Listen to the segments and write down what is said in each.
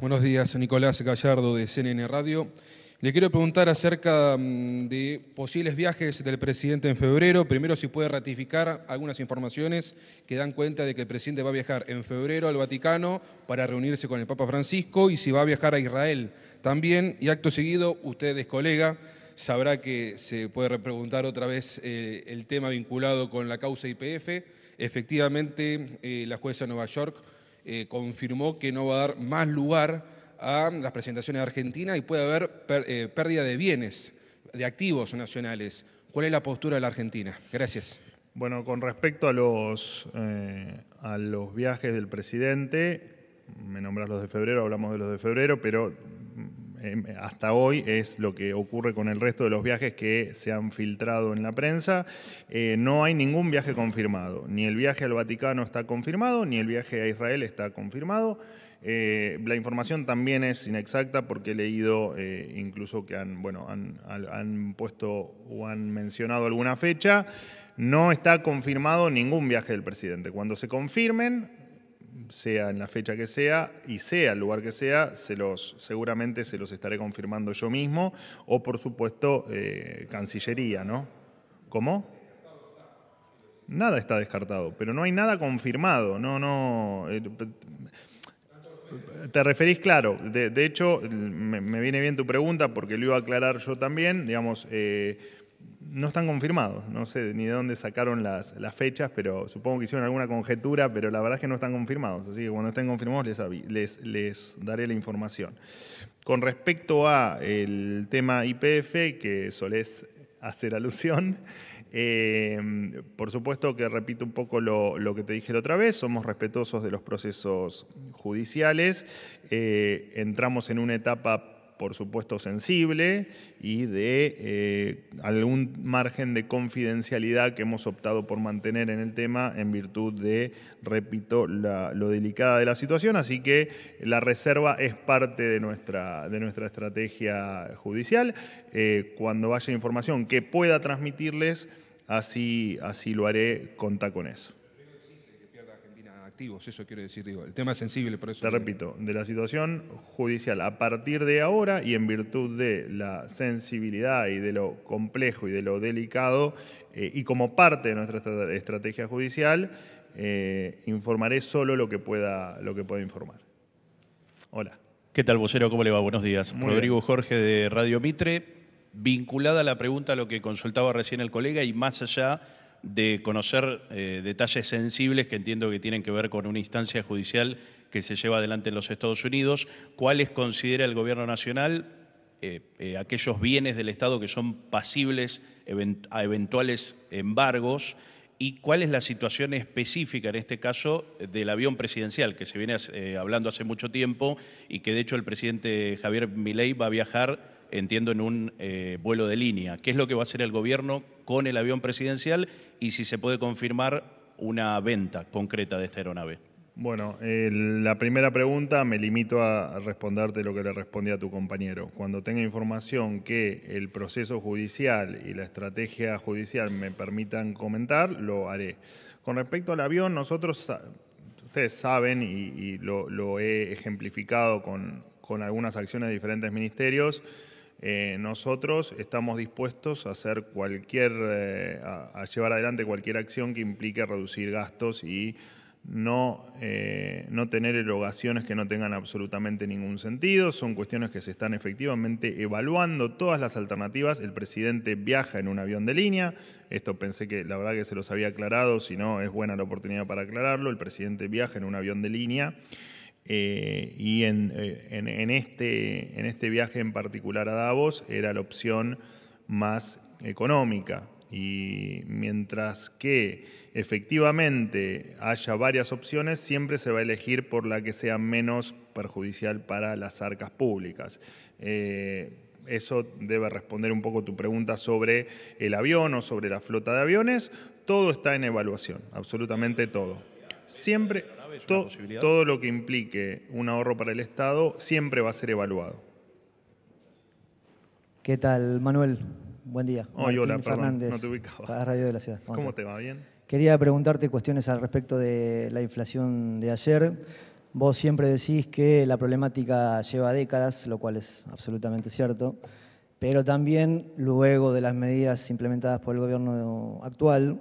Buenos días, Nicolás Gallardo de CNN Radio. Le quiero preguntar acerca mm, de posibles viajes del presidente en febrero. Primero, si puede ratificar algunas informaciones que dan cuenta de que el presidente va a viajar en febrero al Vaticano para reunirse con el Papa Francisco y si va a viajar a Israel también. Y acto seguido, ustedes colega, sabrá que se puede repreguntar otra vez eh, el tema vinculado con la causa IPF. Efectivamente, eh, la jueza de Nueva York eh, confirmó que no va a dar más lugar a las presentaciones de Argentina y puede haber eh, pérdida de bienes, de activos nacionales. ¿Cuál es la postura de la Argentina? Gracias. Bueno, con respecto a los, eh, a los viajes del presidente, me nombras los de febrero, hablamos de los de febrero, pero Em, hasta hoy es lo que ocurre con el resto de los viajes que se han filtrado en la prensa. Eh, no hay ningún viaje confirmado. Ni el viaje al Vaticano está confirmado, ni el viaje a Israel está confirmado. Eh, la información también es inexacta porque he leído eh, incluso que han, bueno, han, han, puesto o han mencionado alguna fecha. No está confirmado ningún viaje del presidente. Cuando se confirmen, sea en la fecha que sea y sea el lugar que sea, se los, seguramente se los estaré confirmando yo mismo o por supuesto eh, Cancillería, ¿no? ¿Cómo? Nada está descartado, pero no hay nada confirmado, no, no. Eh, te referís, claro. De, hecho, me, viene bien tu pregunta porque lo iba a aclarar yo también. Digamos, eh, no están confirmados. No sé ni de dónde sacaron las, fechas, pero supongo que hicieron alguna conjetura, pero la verdad es que no están confirmados. Así que cuando estén confirmados les, daré la información. Con respecto a el tema IPF, que solés hacer alusión, eh, por supuesto que repito un poco lo, que te dije la otra vez, somos respetuosos de los procesos judiciales, eh, entramos en una etapa por supuesto, sensible y de eh, algún margen de confidencialidad que hemos optado por mantener en el tema en virtud de, repito, lo delicada de la situación. Así que la reserva es parte de nuestra, de nuestra estrategia judicial. Eh, cuando vaya información que pueda transmitirles, así, así lo haré, conta con eso eso quiero decir, digo, el tema es sensible, por eso. Te repito, de la situación judicial, a partir de ahora y en virtud de la sensibilidad y de lo complejo y de lo delicado, eh, y como parte de nuestra estrategia judicial, eh, informaré solo lo que, pueda, lo que pueda informar. Hola. ¿Qué tal, vocero? ¿Cómo le va? Buenos días. Rodrigo Jorge de Radio Mitre. Vinculada a la pregunta a lo que consultaba recién el colega y más allá de conocer eh, detalles sensibles que entiendo que tienen que ver con una instancia judicial que se lleva adelante en los Estados Unidos, cuáles considera el Gobierno Nacional eh, eh, aquellos bienes del Estado que son pasibles a eventuales embargos y cuál es la situación específica, en este caso, del avión presidencial, que se viene hablando hace mucho tiempo y que de hecho el presidente Javier Milei va a viajar, entiendo, en un vuelo de línea. ¿Qué es lo que va a hacer el gobierno? con el avión presidencial y si se puede confirmar una venta concreta de esta aeronave. Bueno, la primera pregunta me limito a responderte lo que le respondí a tu compañero. Cuando tenga información que el proceso judicial y la estrategia judicial me permitan comentar, lo haré. Con respecto al avión, nosotros, ustedes saben y, lo, he ejemplificado con, con algunas acciones de diferentes ministerios, eh, nosotros estamos dispuestos a hacer cualquier, eh, llevar adelante cualquier acción que implique reducir gastos y no, eh, no tener erogaciones que no tengan absolutamente ningún sentido. Son cuestiones que se están efectivamente evaluando todas las alternativas. El presidente viaja en un avión de línea. Esto pensé que la verdad que se los había aclarado, si no es buena la oportunidad para aclararlo. El presidente viaja en un avión de línea. Eh, y eh, este, en, este, viaje en particular a Davos era la opción más económica. Y mientras que efectivamente haya varias opciones, siempre se va a elegir por la que sea menos perjudicial para las arcas públicas. Eh, eso debe responder un poco tu pregunta sobre el avión o sobre la flota de aviones. Todo está en evaluación, absolutamente todo siempre todo lo que implique un ahorro para el Estado siempre va a ser evaluado. ¿Qué tal, Manuel? Buen día. Fernández, Radio de la Ciudad. ¿Cómo, te va? ¿Bien? Quería preguntarte cuestiones al respecto de la inflación de ayer. Vos siempre decís que la problemática lleva décadas, lo cual es absolutamente cierto, pero también luego de las medidas implementadas por el gobierno actual,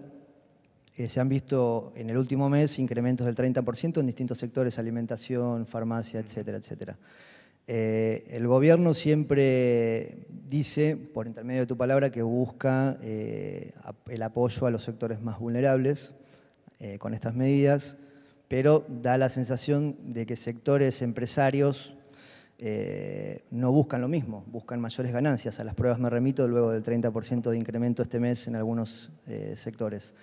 eh, se han visto en el último mes incrementos del 30% en distintos sectores, alimentación, farmacia, etcétera, etcétera. Eh, el gobierno siempre dice, por intermedio de tu palabra, que busca eh, el apoyo a los sectores más vulnerables con estas medidas, pero da la sensación de que sectores empresarios no buscan lo mismo, buscan mayores ganancias. A las pruebas me remito luego del 30% de incremento este mes en algunos sectores.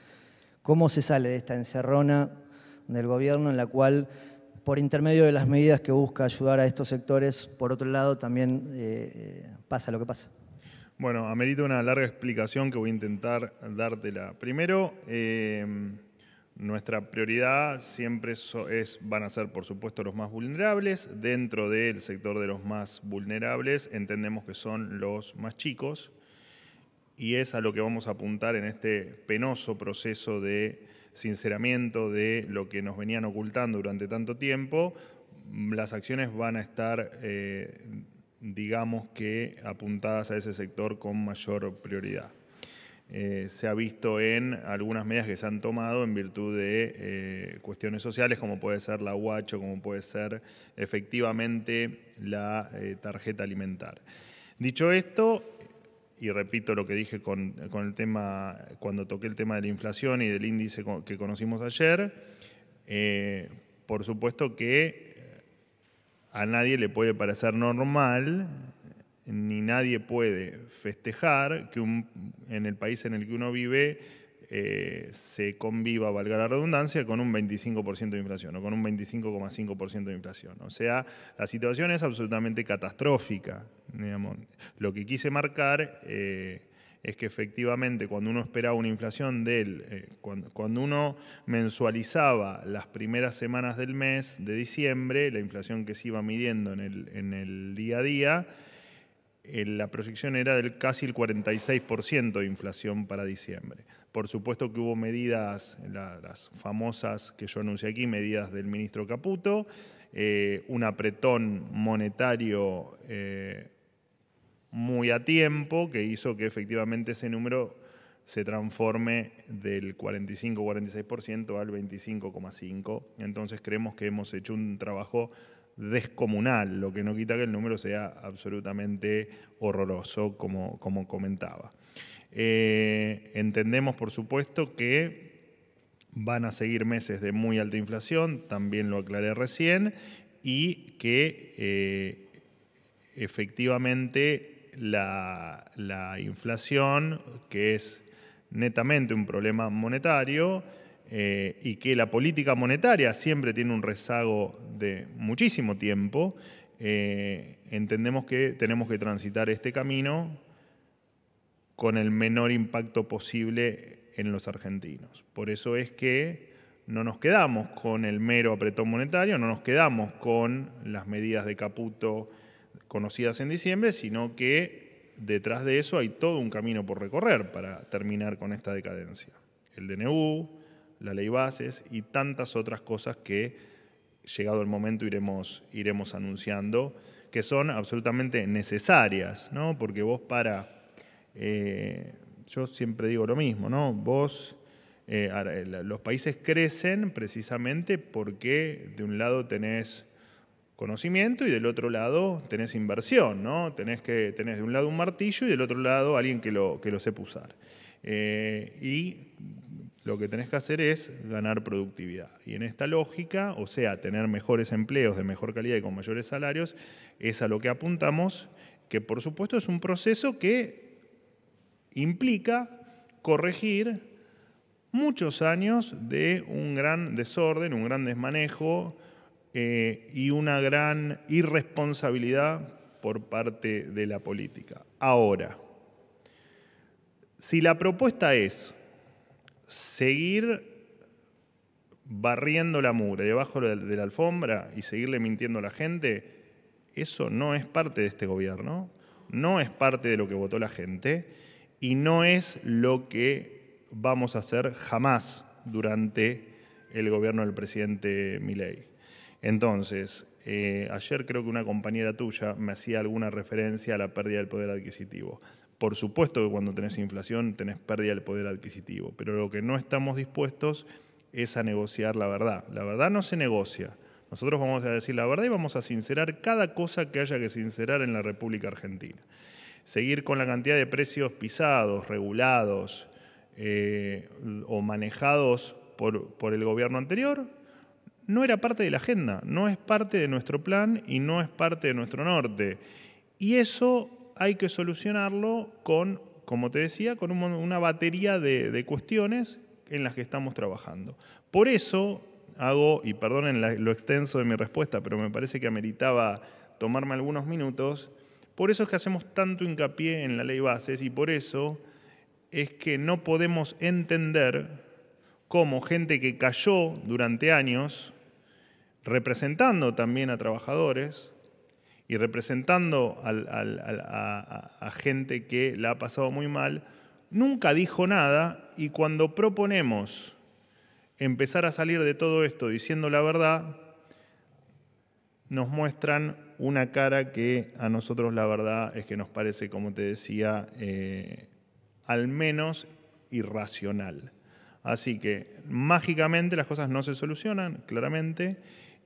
¿Cómo se sale de esta encerrona del gobierno en la cual, por intermedio de las medidas que busca ayudar a estos sectores, por otro lado también eh, eh, pasa lo que pasa? Bueno, amerita una larga explicación que voy a intentar dártela. Primero, eh, nuestra prioridad siempre es, van a ser, por supuesto, los más vulnerables. Dentro del sector de los más vulnerables entendemos que son los más chicos, y es a lo que vamos a apuntar en este penoso proceso de sinceramiento de lo que nos venían ocultando durante tanto tiempo, las acciones van a estar, eh, digamos que, apuntadas a ese sector con mayor prioridad. Eh, se ha visto en algunas medidas que se han tomado en virtud de eh, cuestiones sociales, como puede ser la guacho, como puede ser efectivamente la tarjeta alimentar. Dicho esto, y repito lo que dije con, el tema, cuando toqué el tema de la inflación y del índice que conocimos ayer, eh, por supuesto que eh, a nadie le puede parecer normal, ni nadie puede festejar que en el país en el que uno vive eh, se conviva, valga la redundancia, con un 25% de inflación o con un 25,5% de inflación. O sea, la situación es absolutamente catastrófica. Lo que quise marcar eh, es que efectivamente cuando uno esperaba una inflación del, eh, cuando, uno mensualizaba las primeras semanas del mes de diciembre, la inflación que se iba midiendo en el, en el día a día, eh, la proyección era del casi el 46% de inflación para diciembre. Por supuesto que hubo medidas, las famosas que yo anuncié aquí, medidas del ministro Caputo, eh, un apretón monetario eh, muy a tiempo que hizo que efectivamente ese número se transforme del 45-46% al 25,5%. Entonces creemos que hemos hecho un trabajo descomunal, lo que no quita que el número sea absolutamente horroroso, como, comentaba. Eh, entendemos, por supuesto, que van a seguir meses de muy alta inflación, también lo aclaré recién, y que eh, efectivamente la inflación, que es netamente un problema monetario, eh, y que la política monetaria siempre tiene un rezago de muchísimo tiempo, eh, entendemos que tenemos que transitar este camino con el menor impacto posible en los argentinos. Por eso es que no nos quedamos con el mero apretón monetario, no nos quedamos con las medidas de Caputo conocidas en diciembre, sino que detrás de eso hay todo un camino por recorrer para terminar con esta decadencia. El DNU, la ley bases y tantas otras cosas que, llegado el momento, iremos, iremos anunciando, que son absolutamente necesarias, ¿no? Porque vos para, eh, yo siempre digo lo mismo, ¿no? Vos, eh, eh, los países crecen precisamente porque de un lado tenés conocimiento y del otro lado tenés inversión, ¿no? Tenés, que, tenés de un lado un martillo y del otro lado alguien que lo, que lo sepa usar. y lo que tenés que hacer es ganar productividad. Y en esta lógica, o sea, tener mejores empleos de mejor calidad y con mayores salarios, es a lo que apuntamos, que por supuesto es un proceso que implica corregir muchos años de un gran desorden, un gran desmanejo eh, y una gran irresponsabilidad por parte de la política. Ahora, si la propuesta es seguir barriendo la mugre debajo de la alfombra y seguirle mintiendo a la gente, eso no es parte de este gobierno, no es parte de lo que votó la gente y no es lo que vamos a hacer jamás durante el gobierno del presidente Milei. Entonces, eh, ayer creo que una compañera tuya me hacía alguna referencia a la pérdida del poder adquisitivo. Por supuesto que cuando tenés inflación tenés pérdida del poder adquisitivo, pero lo que no estamos dispuestos es a negociar la verdad. La verdad no se negocia. Nosotros vamos a decir la verdad y vamos a sincerar cada cosa que haya que sincerar en la República Argentina. Seguir con la cantidad de precios pisados, regulados eh, o manejados por, por el gobierno anterior no era parte de la agenda, no es parte de nuestro plan y no es parte de nuestro norte. Y eso hay que solucionarlo con, como te decía, con una batería de, cuestiones en las que estamos trabajando. Por eso hago, y perdonen lo extenso de mi respuesta, pero me parece que ameritaba tomarme algunos minutos, por eso es que hacemos tanto hincapié en la ley bases y por eso es que no podemos entender cómo gente que cayó durante años, representando también a trabajadores, y representando a, gente que la ha pasado muy mal, nunca dijo nada y cuando proponemos empezar a salir de todo esto diciendo la verdad, nos muestran una cara que a nosotros la verdad es que nos parece, como te decía, eh, al menos irracional. Así que mágicamente las cosas no se solucionan, claramente,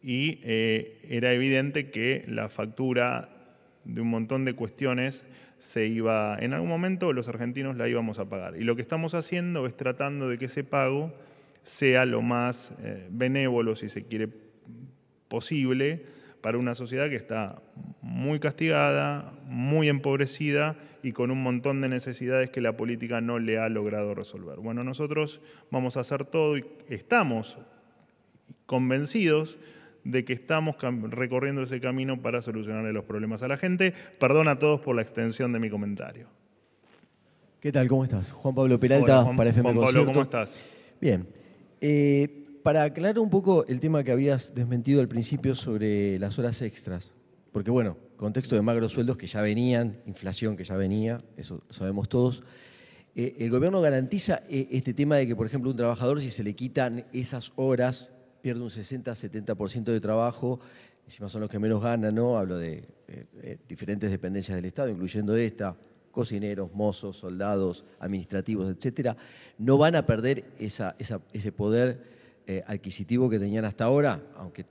y eh, era evidente que la factura de un montón de cuestiones se iba, en algún momento los argentinos la íbamos a pagar. Y lo que estamos haciendo es tratando de que ese pago sea lo más eh, benévolo, si se quiere, posible para una sociedad que está muy castigada, muy empobrecida y con un montón de necesidades que la política no le ha logrado resolver. Bueno, nosotros vamos a hacer todo y estamos convencidos de que estamos recorriendo ese camino para solucionarle los problemas a la gente. Perdón a todos por la extensión de mi comentario. ¿Qué tal? ¿Cómo estás? Juan Pablo Peralta para FM Juan Pablo, ¿cómo estás? Bien. Eh, para aclarar un poco el tema que habías desmentido al principio sobre las horas extras, porque bueno, contexto de magros sueldos que ya venían, inflación que ya venía, eso sabemos todos. Eh, el gobierno garantiza eh, este tema de que, por ejemplo, un trabajador, si se le quitan esas horas pierde un 60-70% de trabajo, encima son los que menos ganan, ¿no? Hablo de diferentes dependencias del Estado, incluyendo esta, cocineros, mozos, soldados, administrativos, etcétera, no van a perder ese poder eh, adquisitivo que tenían hasta ahora, aunque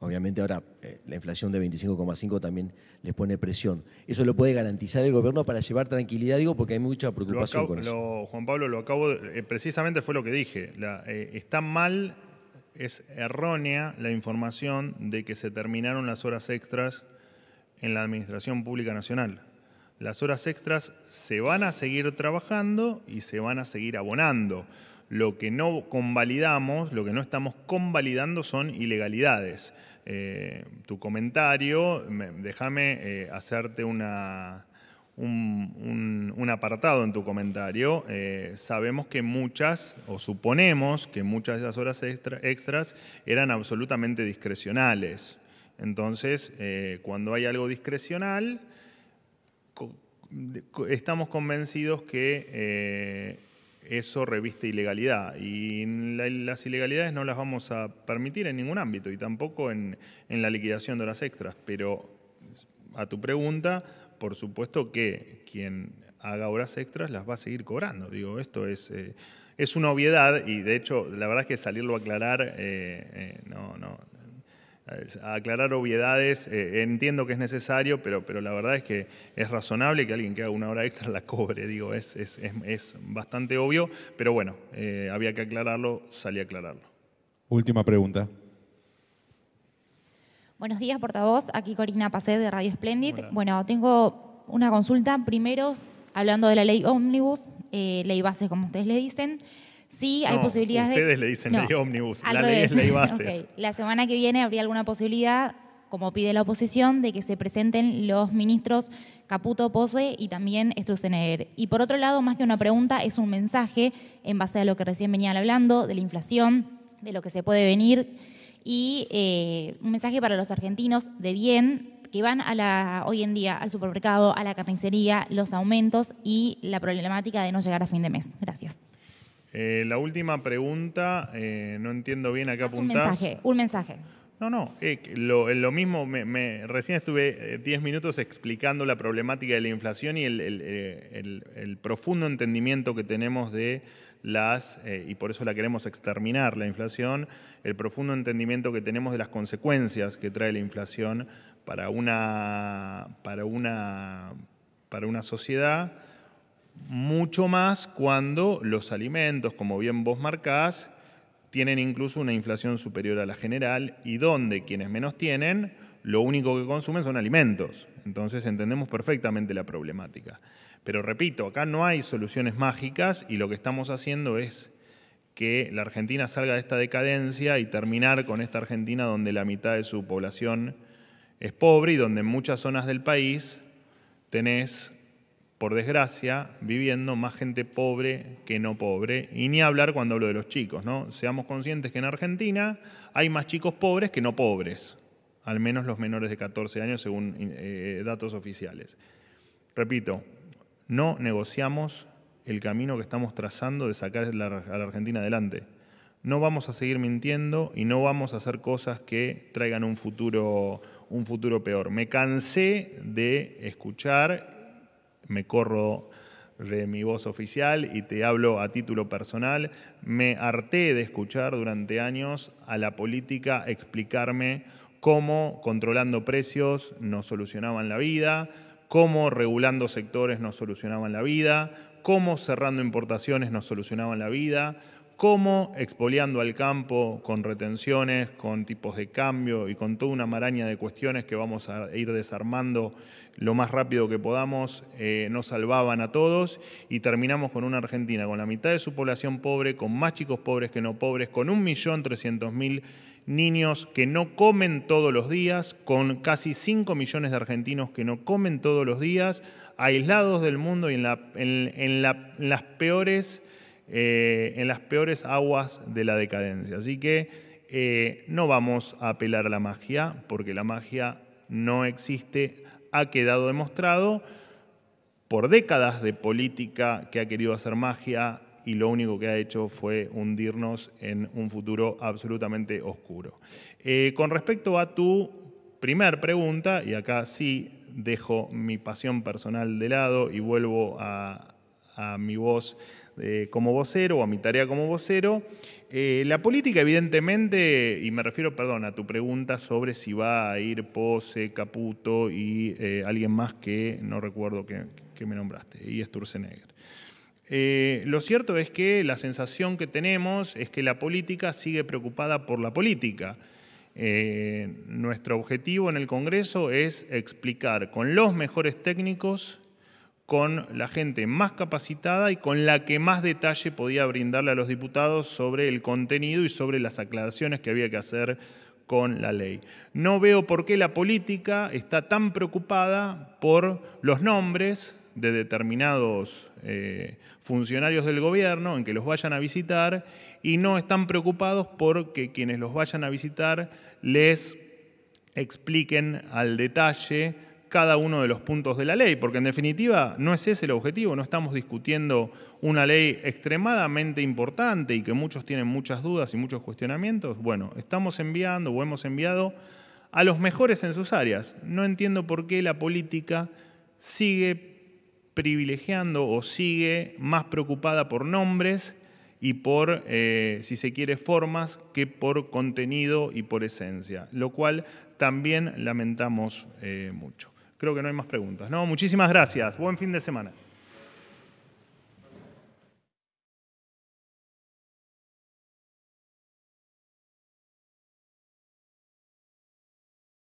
obviamente ahora eh, la inflación de 25,5 también les pone presión. Eso lo puede garantizar el gobierno para llevar tranquilidad, digo, porque hay mucha preocupación con eso. Juan Pablo, lo acabo, eh, precisamente fue lo que dije, está mal es errónea la información de que se terminaron las horas extras en la Administración Pública Nacional. Las horas extras se van a seguir trabajando y se van a seguir abonando. Lo que no convalidamos, lo que no estamos convalidando son ilegalidades. Eh, tu comentario, déjame eh, hacerte una, un, apartado en tu comentario, eh, sabemos que muchas, o suponemos que muchas de esas horas extras eran absolutamente discrecionales. Entonces, eh, cuando hay algo discrecional, estamos convencidos que eh, eso reviste ilegalidad. Y las ilegalidades no las vamos a permitir en ningún ámbito y tampoco en la liquidación de horas extras. Pero a tu pregunta, por supuesto que quien haga horas extras las va a seguir cobrando. Digo, esto es, eh, es una obviedad y de hecho la verdad es que salirlo a aclarar, eh, eh, no, no, aclarar obviedades, entiendo que es necesario, pero, pero la verdad es que es razonable que alguien que haga una hora extra la cobre, digo, es, es, bastante obvio, pero bueno, había que aclararlo, salí a aclararlo. Última pregunta. Buenos días, portavoz. Aquí Corina Pacet de Radio Splendid. Bueno, tengo una consulta. Primero, hablando de la ley ómnibus, eh, ley base, como ustedes le dicen. Sí, hay posibilidades ustedes de. Ustedes le dicen ley ómnibus, la ley es ley base. La semana que viene habría alguna posibilidad, como pide la oposición, de que se presenten los ministros Caputo, Pose y también Struzenegger. Y por otro lado, más que una pregunta, es un mensaje en base a lo que recién venían hablando, de la inflación, de lo que se puede venir y eh, un mensaje para los argentinos de bien que van a la, hoy en día al supermercado, a la carnicería, los aumentos y la problemática de no llegar a fin de mes. Gracias. Eh, la última pregunta, eh, no entiendo bien acá apuntar. Un mensaje, un mensaje. No, no, lo, mismo, recién estuve 10 minutos explicando la problemática de la inflación y el profundo entendimiento que tenemos de las, eh, y por eso la queremos exterminar, la inflación, el profundo entendimiento que tenemos de las consecuencias que trae la inflación para una, para para una sociedad, mucho más cuando los alimentos, como bien vos marcás, tienen incluso una inflación superior a la general y donde quienes menos tienen, lo único que consumen son alimentos. Entonces entendemos perfectamente la problemática. Pero repito, acá no hay soluciones mágicas y lo que estamos haciendo es que la Argentina salga de esta decadencia y terminar con esta Argentina donde la mitad de su población es pobre y donde en muchas zonas del país tenés, por desgracia, viviendo más gente pobre que no pobre. Y ni hablar cuando hablo de los chicos, ¿no? Seamos conscientes que en Argentina hay más chicos pobres que no pobres, al menos los menores de 14 años según eh, datos oficiales. Repito, no negociamos el camino que estamos trazando de sacar a la Argentina adelante. No vamos a seguir mintiendo y no vamos a hacer cosas que traigan un futuro, un futuro peor. Me cansé de escuchar, me corro de mi voz oficial y te hablo a título personal, me harté de escuchar durante años a la política explicarme cómo controlando precios nos solucionaban la vida, cómo regulando sectores nos solucionaban la vida, cómo cerrando importaciones nos solucionaban la vida, cómo expoliando al campo con retenciones, con tipos de cambio y con toda una maraña de cuestiones que vamos a ir desarmando lo más rápido que podamos, eh, nos salvaban a todos y terminamos con una Argentina con la mitad de su población pobre, con más chicos pobres que no pobres, con 1.300.000 niños que no comen todos los días, con casi 5 millones de argentinos que no comen todos los días, aislados del mundo y en las peores eh, en las peores aguas de la decadencia. Así que eh, no vamos a apelar a la magia, porque la magia no existe, ha quedado demostrado por décadas de política que ha querido hacer magia y lo único que ha hecho fue hundirnos en un futuro absolutamente oscuro. Eh, con respecto a tu primer pregunta, y acá sí dejo mi pasión personal de lado y vuelvo a, a mi voz eh, como vocero o a mi tarea como vocero. Eh, la política, evidentemente, y me refiero, perdón, a tu pregunta sobre si va a ir Pose, Caputo y eh, alguien más que no recuerdo que, me nombraste, y Sturzenegger. lo cierto es que la sensación que tenemos es que la política sigue preocupada por la política. nuestro objetivo en el Congreso es explicar con los mejores técnicos con la gente más capacitada y con la que más detalle podía brindarle a los diputados sobre el contenido y sobre las aclaraciones que había que hacer con la ley. No veo por qué la política está tan preocupada por los nombres de determinados eh, funcionarios del gobierno en que los vayan a visitar y no están preocupados por que quienes los vayan a visitar les expliquen al detalle cada uno de los puntos de la ley, porque en definitiva no es ese el objetivo, no estamos discutiendo una ley extremadamente importante y que muchos tienen muchas dudas y muchos cuestionamientos. Bueno, estamos enviando o hemos enviado a los mejores en sus áreas. No entiendo por qué la política sigue privilegiando o sigue más preocupada por nombres y por, eh, si se quiere, formas que por contenido y por esencia, lo cual también lamentamos eh, mucho. Creo que no hay más preguntas. No, muchísimas gracias. Buen fin de semana.